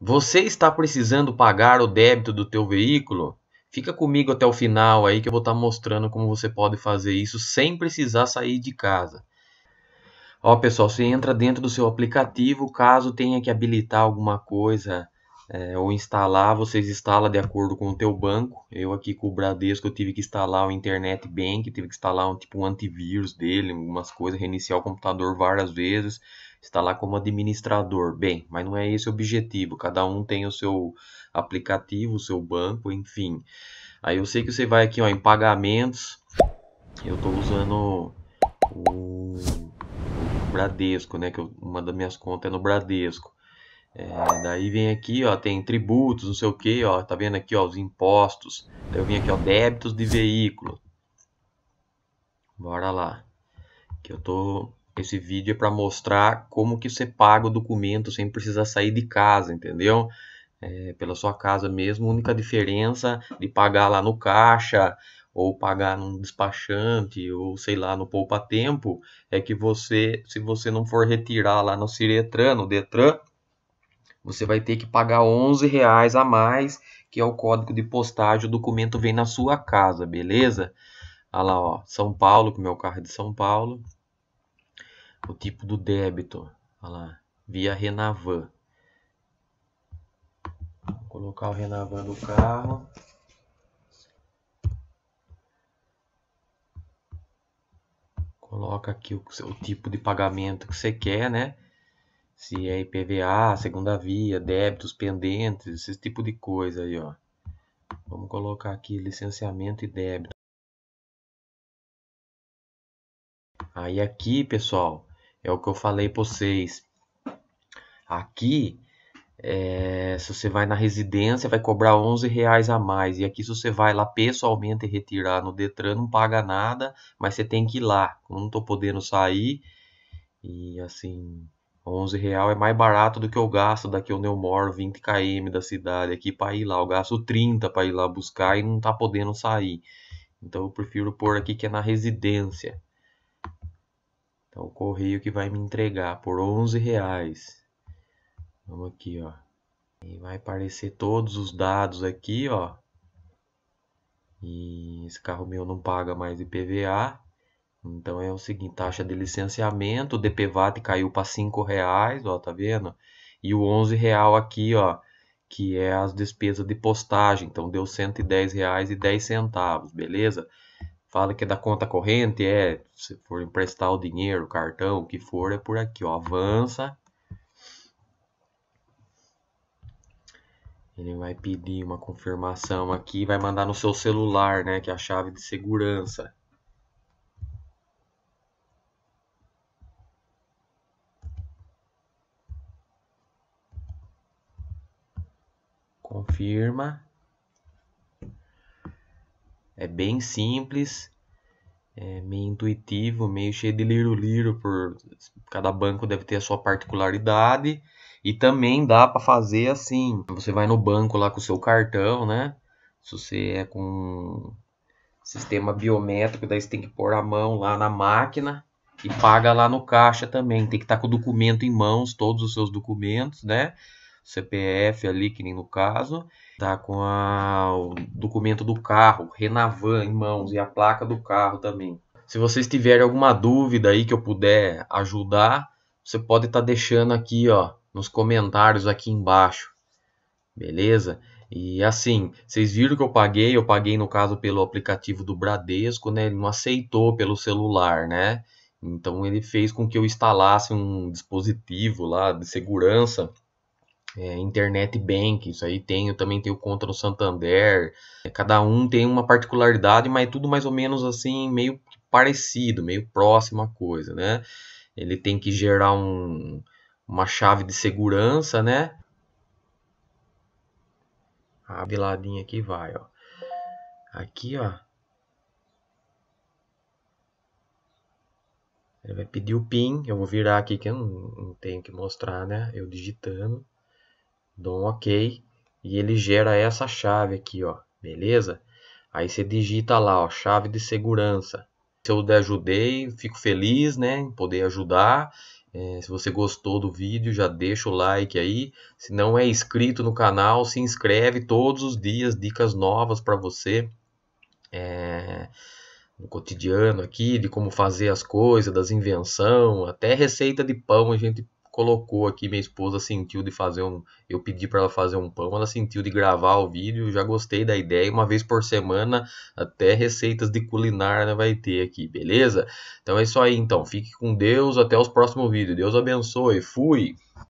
Você está precisando pagar o débito do teu veículo? Fica comigo até o final aí que eu vou estar tá mostrando como você pode fazer isso sem precisar sair de casa. Ó pessoal, você entra dentro do seu aplicativo, caso tenha que habilitar alguma coisa é, ou instalar, vocês instalam de acordo com o teu banco. Eu aqui com o Bradesco eu tive que instalar o Internet Bank, tive que instalar um tipo um antivírus dele, algumas coisas, reiniciar o computador várias vezes, instalar como administrador. Bem, mas não é esse o objetivo. Cada um tem o seu aplicativo, o seu banco, enfim. Aí eu sei que você vai aqui ó, em pagamentos. Eu estou usando o Bradesco, né? Que eu, uma das minhas contas é no Bradesco. É, daí vem aqui, ó, tem tributos, não sei o que, ó, tá vendo aqui, ó, os impostos. Daí eu vim aqui, ó, débitos de veículo. Bora lá. Que eu tô esse vídeo é para mostrar como que você paga o documento sem precisar sair de casa, entendeu? É, pela sua casa mesmo, única diferença de pagar lá no caixa ou pagar num despachante ou sei lá no poupa tempo é que você, se você não for retirar lá no Ciretran, no Detran, você vai ter que pagar 11 reais a mais, que é o código de postagem, o documento vem na sua casa, beleza? Olha lá, ó, São Paulo, com o meu carro é de São Paulo. O tipo do débito, olha lá, via Renavan. Vou colocar o Renavan do carro. Coloca aqui o, o tipo de pagamento que você quer, né? se é IPVA, segunda via, débitos pendentes, esse tipo de coisa aí, ó. Vamos colocar aqui licenciamento e débito. Aí aqui, pessoal, é o que eu falei para vocês. Aqui, é, se você vai na residência, vai cobrar 11 reais a mais. E aqui, se você vai lá pessoalmente retirar no Detran, não paga nada, mas você tem que ir lá. não estou podendo sair, e assim, 11 real é mais barato do que eu gasto daqui onde eu moro, 20 km da cidade aqui para ir lá. Eu gasto 30 para ir lá buscar e não tá podendo sair. Então eu prefiro pôr aqui que é na residência. Então o correio que vai me entregar por 11 reais. Vamos aqui, ó. E vai aparecer todos os dados aqui, ó. E esse carro meu não paga mais IPVA. Então é o seguinte, taxa de licenciamento, o DPVAT caiu para R$ reais, ó, tá vendo? E o R$ real aqui, ó, que é as despesas de postagem, então deu R$ 110,10, beleza? Fala que é da conta corrente, é, se for emprestar o dinheiro, cartão, o que for, é por aqui, ó, avança. Ele vai pedir uma confirmação aqui, vai mandar no seu celular, né, que é a chave de segurança. confirma. É bem simples, é meio intuitivo, meio cheio de liro-liro, por cada banco deve ter a sua particularidade. E também dá para fazer assim, você vai no banco lá com o seu cartão, né? Se você é com sistema biométrico, daí você tem que pôr a mão lá na máquina e paga lá no caixa também. Tem que estar tá com o documento em mãos, todos os seus documentos, né? CPF ali, que nem no caso, tá com a, o documento do carro, Renavan em mãos e a placa do carro também. Se vocês tiverem alguma dúvida aí que eu puder ajudar, você pode estar tá deixando aqui, ó, nos comentários aqui embaixo. Beleza? E assim, vocês viram que eu paguei, eu paguei no caso pelo aplicativo do Bradesco, né? Ele não aceitou pelo celular, né? Então ele fez com que eu instalasse um dispositivo lá de segurança é, internet bank, isso aí tem, eu também tenho conta no Santander. É, cada um tem uma particularidade, mas tudo mais ou menos assim, meio parecido, meio próximo a coisa, né? Ele tem que gerar um, uma chave de segurança, né? A veladinha aqui vai, ó. Aqui, ó. Ele vai pedir o PIN, eu vou virar aqui que eu não, não tenho que mostrar, né? Eu digitando dou um OK e ele gera essa chave aqui, ó, beleza? Aí você digita lá, ó, chave de segurança. Se eu ajudei, fico feliz, né, em poder ajudar. É, se você gostou do vídeo, já deixa o like aí. Se não é inscrito no canal, se inscreve todos os dias, dicas novas para você. É, no cotidiano aqui, de como fazer as coisas, das invenções até receita de pão a gente colocou aqui, minha esposa sentiu de fazer um. Eu pedi para ela fazer um pão, ela sentiu de gravar o vídeo, já gostei da ideia. Uma vez por semana, até receitas de culinária né, vai ter aqui, beleza? Então é isso aí, então. Fique com Deus, até os próximos vídeos. Deus abençoe. Fui!